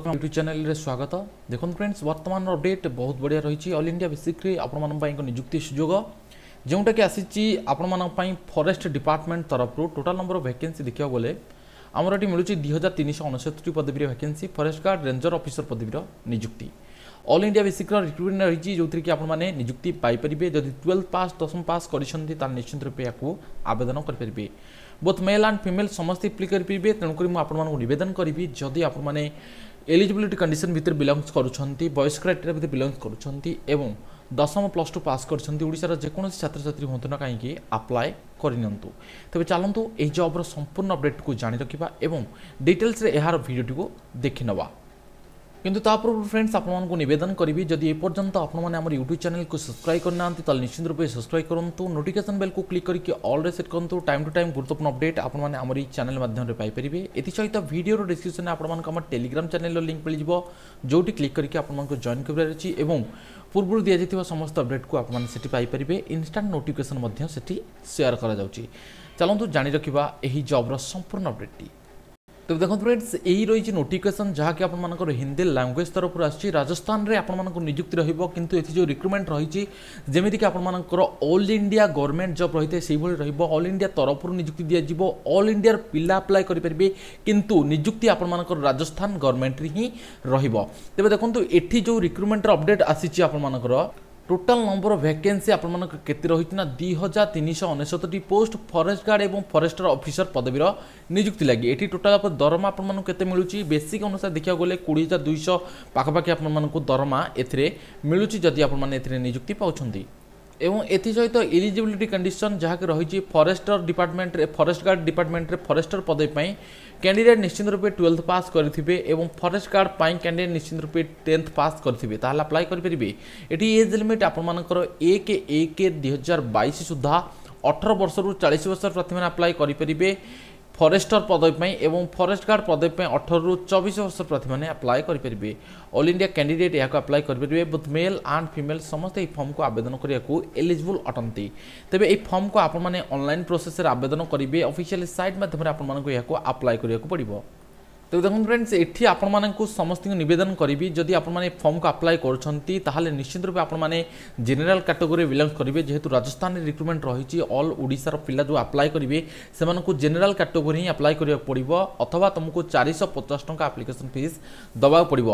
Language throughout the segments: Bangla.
আপনাৰ ইউটিউব চেনেললৈ স্বাগতম দেখো বন্ধু বৰ্তমানৰ আপডেট বহুত বৰদিয়া হৈছি অল ইন্ডিয়া বেসিক্ৰী আপোন মানৰ পই নিযুক্তি সুযোগ যোটা কি আছিছি আপোন মানৰ পই ফৰেষ্ট ডিপাৰ্টমেন্টৰ তৰফৰ টটেল নম্বৰ ভেকেন্সি দিখিবলে আমাৰটি মিলুছি 2369 টি পদবিৰ vacancy forest guard ranger officer পদবিৰ নিযুক্তি অল ইন্ডিয়া বেসিকৰ ৰিক্ৰুটমেন্ট হৈছি যোত কি আপোন মানে নিযুক্তি পাই পৰিবে যদি 12th পাস্ট 10th পাস্ট কৰিছনতি তেন নিশ্চিন্তে ৰেয়াক আবেদন কৰিবে Both male and female সমস্থি এপ্লাই কৰিবে তেনকৰি মই আপোনাক নিবেদন কৰিবই যদি আপোন মানে এলিজিবিলিটি কন্ডিশন ভিতরে বিলংস করছেন বয়স ক্রাইটেরিয়া ভিতরে বিলংস করছেন এবং দশম প্লস টু পাস করছেন ওড়িশার যেকোনো ছাত্রছাত্রী হুঁতু না কাইকি আপ্লায় করে নিউ তবে চালু এই জব্র সম্পূর্ণ অপডেটটি জাঁ রাখা এবং ডিটেলসে এর ভিডিওটি দেখি নেওয়া কিন্তু তা পূর্ব ফ্রেন্ডস আপনার নিবেদন করবি যদি এপর্যন্ত আপনার আমার ইউট্যুব চ্যানেল সবসক্রাইব করে না তাহলে নিশ্চিত রূপে সবসক্রাইব করতু নোটিফিকেশন বেল ক্লিক করি অলরে সেট করতু টাইম টু টাইম গুরুত্বপূর্ণ অপডেট আপনার আমার এই চ্যানেল মাধ্যমে পাইপারে এসহ ভিডিওর ডিসক্রিপশনে আপনার আমার টেলিগ্রাম চ্যানেলর লিঙ্ক মিলিযোগ যেটি ক্লিক করি আপনার জয়েন করবার অছি এবং পূর্বর দিয়া সমস্ত অপডেট আপনার সেটি পাইপারে ইনস্টাট নোটিফিকেসন সেটি সেয়ার করা যাচ্ছে চালু জাঁ রাখা এই জব্র সম্পূর্ণ অপডেটটি ତେବେ ଦେଖନ୍ତୁ ଫ୍ରେଣ୍ଡସ୍ ଏଇ ରହିଛି ନୋଟିଫିକେସନ୍ ଯାହାକି ଆପଣମାନଙ୍କର ହିନ୍ଦୀ ଲାଙ୍ଗୁଏଜ୍ ତରଫରୁ ଆସିଛି ରାଜସ୍ଥାନରେ ଆପଣମାନଙ୍କ ନିଯୁକ୍ତି ରହିବ କିନ୍ତୁ ଏଠି ଯେଉଁ ରିକ୍ରୁଟମେଣ୍ଟ ରହିଛି ଯେମିତିକି ଆପଣମାନଙ୍କର ଅଲ୍ ଇଣ୍ଡିଆ ଗଭର୍ଣ୍ଣମେଣ୍ଟ ଜବ୍ ରହିଥାଏ ସେଇଭଳି ରହିବ ଅଲ୍ ଇଣ୍ଡିଆ ତରଫରୁ ନିଯୁକ୍ତି ଦିଆଯିବ ଅଲ୍ ଇଣ୍ଡିଆର ପିଲା ଆପ୍ଲାଏ କରିପାରିବେ କିନ୍ତୁ ନିଯୁକ୍ତି ଆପଣମାନଙ୍କର ରାଜସ୍ଥାନ ଗଭର୍ଣ୍ଣମେଣ୍ଟରେ ହିଁ ରହିବ ତେବେ ଦେଖନ୍ତୁ ଏଠି ଯେଉଁ ରିକ୍ରୁଟମେଣ୍ଟର ଅପଡ଼େଟ୍ ଆସିଛି ଆପଣମାନଙ୍କର টোটাল নম্বর অফ ভ্যাকেন্সি আপনার কেতে রয়েছে না দুই হাজার তিনশহ অনেশতটি পোস্ট ফরেস্ট গার্ড এবং ফরেস্টর অফিসর পদবীর নিযুক্তি লাগে এটি টোটাল আপনার দরমা আপনার কেতে মিলুচি বেসিক অনুসারে দেখা গেলে কোড়ি হাজার দুইশ পাখাপাখি আপনার দরমা এতে মিলুচি যদি আপনার এতে নিযুক্তি পাচ্ছেন এবং এসহ ইলিজিবিলিটি কন্ডিশন যা রয়েছে ফরেস্টর ডিপার্টমেন্টে ফরেস্ট গার্ড ডিপার্টমেন্টের ফরেস্টর পদবী পাই ক্যান্ডিডেট নিশ্চিন্ত রূপে টুয়েলভ পাস করে এবং ফরেস্ট গার্ড পাই ক্যান্ডিডেট নিশ্চিত রূপে টেন্থ পাস করে তাহলে আপ্লাই করে এটি এজ লিমিট আপনার এক এক দুই হাজার বাইশ সুদ্ধা অঠর বর্ষর চাশ বর্ষ প্রার্থী মানে আপ্লাই করে ଫରେଷ୍ଟର ପଦବୀ ପାଇଁ ଏବଂ ଫରେଷ୍ଟ ଗାର୍ଡ଼ ପଦବୀ ପାଇଁ ଅଠରରୁ ଚବିଶ ବର୍ଷ ପ୍ରାର୍ଥୀମାନେ ଆପ୍ଲାଏ କରିପାରିବେ ଅଲ୍ ଇଣ୍ଡିଆ କ୍ୟାଣ୍ଡିଡେଟ୍ ଏହାକୁ ଆପ୍ଲାଏ କରିପାରିବେ ବୋଥ୍ ମେଲ୍ ଆଣ୍ଡ ଫିମେଲ୍ ସମସ୍ତେ ଏହି ଫର୍ମକୁ ଆବେଦନ କରିବାକୁ ଏଲିଜିବୁଲ୍ ଅଟନ୍ତି ତେବେ ଏହି ଫର୍ମକୁ ଆପଣମାନେ ଅନଲାଇନ୍ ପ୍ରୋସେସରେ ଆବେଦନ କରିବେ ଅଫିସିଆଲି ସାଇଟ୍ ମାଧ୍ୟମରେ ଆପଣମାନଙ୍କୁ ଏହାକୁ ଆପ୍ଲାଏ କରିବାକୁ ପଡ଼ିବ তো দেখুন ফ্রেন্ডস এটি আপনার সমস্ত নিবেদন করবি যদি আপনার ফর্ম কু আপ্লাই করছেন তাহলে নিশ্চিত রূপে আপনার জেনেল ক্যাটেগোরি বিলংস করবে যেহেতু রাজস্থানের রিক্রুটমেন্ট রয়েছে অল ওড়শার পিলা যে আপ্লাই করবে সে জেনেল ক্যাটেগোরি হি আপ্লাই করা পড়ব অথবা তুমি চারিশ পচাশ টাকা আপ্লিকেসন ফিজ দেওয়া পড়ব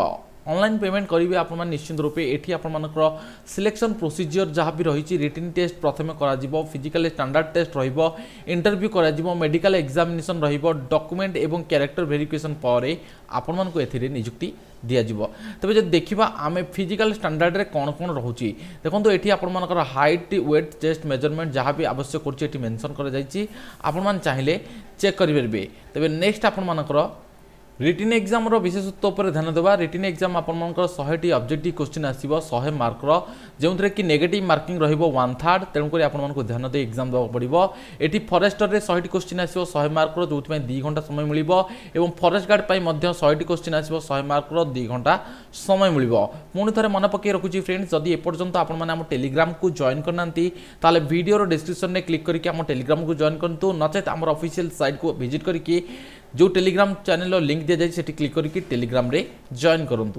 অনলাইন পেমেন্ট করবে আপনার নিশ্চিত রূপে এটি আপনার সিলেকশন প্রোসিজিওর যা বি রয়েছে রিটিন টেস্ট প্রথমে করা যাব ফিজিক্যাল স্ট্যান্ডার্ড টেস্ট রহব ইন্টারভিউ করা যাব মেডিকাল এক্সামিনেসন রহব ডকুমেন্ট এবং ক্যারেক্টর ভেরিফিকেসন পরে আপনার এতে নিযুক্তি দিয়াযিব তবে যদি দেখা আমি ফিজিক্যাল স্ট্যান্ডার্ডে কোণ কোণ রয়েছে দেখুন এটি আপনার হাইট ওয়েট চেস্ট মেজরমেন্ট যা বি আবশ্যক করছে এটি মেনশন করা যাই আপনার চাইলে চেক করে তবে নেক্সট আপনার ରିଟିନ୍ ଏକ୍ଜାମ୍ର ବିଶେଷତ୍ୱ ଉପରେ ଧ୍ୟାନ ଦେବା ରିଟିନ୍ ଏକ୍ଜାମ୍ ଆପଣମାନଙ୍କର ଶହେଟି ଅବଜେକ୍ଟିଭ୍ କୋଶ୍ଚିନ୍ ଆସିବ ଶହେ ମାର୍କର ଯେଉଁଥିରେ କି ନେଗେଟିଭ୍ ମାର୍କିଂ ରହିବ ୱାନ୍ ଥାର୍ଡ଼ ତେଣୁକରି ଆପଣମାନଙ୍କୁ ଧ୍ୟାନ ଦେଇ ଏକ୍ଜାମ୍ ଦେବାକୁ ପଡ଼ିବ ଏଠି ଫରେଷ୍ଟରରେ ଶହେଟି କୋଶ୍ଚିନ୍ ଆସିବ ଶହେ ମାର୍କର ଯେଉଁଥିପାଇଁ ଦୁଇ ଘଣ୍ଟା ସମୟ ମିଳିବ ଏବଂ ଫରେଷ୍ଟ ଗାର୍ଡ଼ ପାଇଁ ମଧ୍ୟ ଶହେଟି କୋଶ୍ଚିନ୍ ଆସିବ ଶହେ ମାର୍କର ଦୁଇ ଘଣ୍ଟା ସମୟ ମିଳିବ ପୁଣି ଥରେ ମନେ ପକାଇ ରଖୁଛି ଫ୍ରେଣ୍ଡସ୍ ଯଦି ଏପର୍ଯ୍ୟନ୍ତ ଆପଣମାନେ ଆମ ଟେଲିଗ୍ରାମକୁ ଜଏନ୍ କରିନାହାନ୍ତି ତାହେଲେ ଭିଡ଼ିଓର ଡିସ୍କ୍ରିପ୍ସନ୍ରେ କ୍ଲିକ୍ କରିକି ଆମ ଟେଲିଗ୍ରାମକୁ ଜଏନ୍ କରନ୍ତୁ ନଚେତ୍ ଆମର ଅଫିସିଆଲ୍ ସାଇଟ୍କୁ ଭିଜିଟ୍ କରିକି जो टेलीग्राम चैनल लिंक दि जाए क्लिक करके टेलीग्राम जॉइन करूँ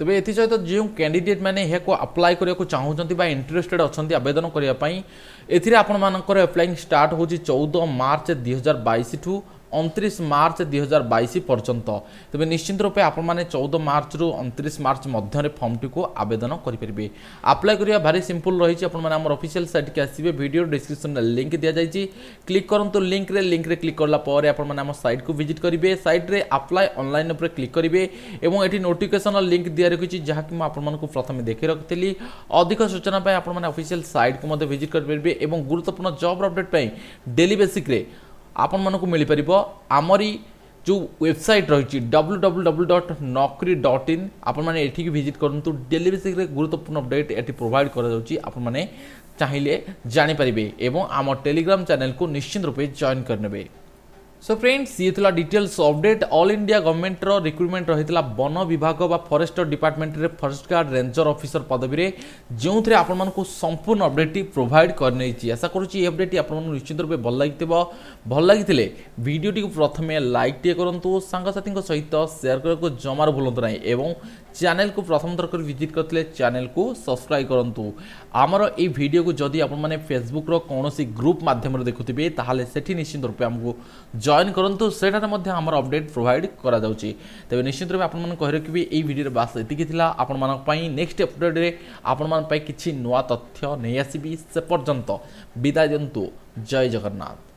ତେବେ ଏଥିସହିତ ଯେଉଁ କ୍ୟାଣ୍ଡିଡେଟ୍ମାନେ ଏହାକୁ ଆପ୍ଲାଏ କରିବାକୁ ଚାହୁଁଛନ୍ତି ବା ଇଣ୍ଟରେଷ୍ଟେଡ୍ ଅଛନ୍ତି ଆବେଦନ କରିବା ପାଇଁ ଏଥିରେ ଆପଣମାନଙ୍କର ଆପ୍ଲାଇଂ ଷ୍ଟାର୍ଟ ହେଉଛି ଚଉଦ ମାର୍ଚ୍ଚ ଦୁଇହଜାର ବାଇଶଠୁ অনতিরিশ মার্চ দুই হাজার বাইশ পর্যন্ত তবে নিশ্চিত রূপে আপনার চৌদ মার্চর অনতিরিশ মার্চ মধ্যে ফর্মটি আবেদন করে আপ্লাই করা ভারি সিম্পল রয়েছে আপনার আমার অফিসিয়াল সাইটকে আসবে ভিডিও ডিসক্রিপশন লিঙ্ক দিয়া যাই ক্লিক করতু লিঙ্করে লিঙ্করে ক্লিক কলা পরে আপনার আমার সাইটকু ভিজিট করবে সাইট্রে আপ্লাই অনলাইন উপরে ক্লিক করবে এবং এটি নোটিফিকেসন লিঙ্ক দিয়া রাখি যা কি আপনার প্রথমে দেখে রাখি অধিক সূচনা আপনার অফিসিয়াল সাইটকু ভিজিট করে এবং গুরুত্বপূর্ণ জব অপডেট ডেলি বেসিক্রে ଆପଣମାନଙ୍କୁ ମିଳିପାରିବ ଆମରି ଯେଉଁ ୱେବସାଇଟ୍ ରହିଛି ଡବ୍ଲୁ ଡବ୍ଲୁ ଡବ୍ଲୁ ଡଟ୍ ନକରି ଡଟ୍ ଇନ୍ ଆପଣମାନେ ଏଠିକି ଭିଜିଟ୍ କରନ୍ତୁ ଡେଲି ବେସିକ୍ରେ ଗୁରୁତ୍ୱପୂର୍ଣ୍ଣ ଅପଡ଼େଟ୍ ଏଠି ପ୍ରୋଭାଇଡ଼୍ କରାଯାଉଛି ଆପଣମାନେ ଚାହିଁଲେ ଜାଣିପାରିବେ ଏବଂ ଆମ ଟେଲିଗ୍ରାମ୍ ଚ୍ୟାନେଲ୍କୁ ନିଶ୍ଚିନ୍ତ ରୂପେ ଜଏନ୍ କରିନେବେ সো ফ্রেন্ডস ইয়ে লা ডিটেলস অপডেট অল ইন্ডিয়া গভর্নমেন্টর রিক্রুটমেন্ট রয়েছে বন বিভাগ বা ফরেস্টর ডিপার্টমেন্টের ফরেস্ট গার্ড রেঞ্জর অফিসর পদবীরে যে আপনার সম্পূর্ণ অপডেটটি প্রোভাইড করে নিয়েছি আশা করছি এই অপডেটটি আপনার নিশ্চিত রূপে ভাল লাগিথিব ভাল লাগিলে ভিডিওটি প্রথমে লাইকটিয়ে করতু সাংসাথী সহিত সেয়ার করা জমার ভুলতু না এবং চ্যানেল প্রথম থর করে ভিজিট করলে চ্যানেল সবসক্রাইব করতু ଆମର ଏଇ ଭିଡ଼ିଓକୁ ଯଦି ଆପଣମାନେ ଫେସବୁକ୍ର କୌଣସି ଗ୍ରୁପ୍ ମାଧ୍ୟମରେ ଦେଖୁଥିବେ ତାହେଲେ ସେଠି ନିଶ୍ଚିତ ରୂପେ ଆମକୁ ଜଏନ୍ କରନ୍ତୁ ସେଠାରେ ମଧ୍ୟ ଆମର ଅପଡ଼େଟ୍ ପ୍ରୋଭାଇଡ଼ କରାଯାଉଛି ତେବେ ନିଶ୍ଚିତ ରୂପେ ଆପଣମାନଙ୍କୁ କହି ରଖିବି ଏଇ ଭିଡ଼ିଓରେ ବାସ୍ ଏତିକି ଥିଲା ଆପଣମାନଙ୍କ ପାଇଁ ନେକ୍ସଟ ଅପଡ଼େଟ୍ରେ ଆପଣମାନଙ୍କ ପାଇଁ କିଛି ନୂଆ ତଥ୍ୟ ନେଇ ଆସିବି ସେ ପର୍ଯ୍ୟନ୍ତ ବିଦାୟ ଦିଅନ୍ତୁ ଜୟ ଜଗନ୍ନାଥ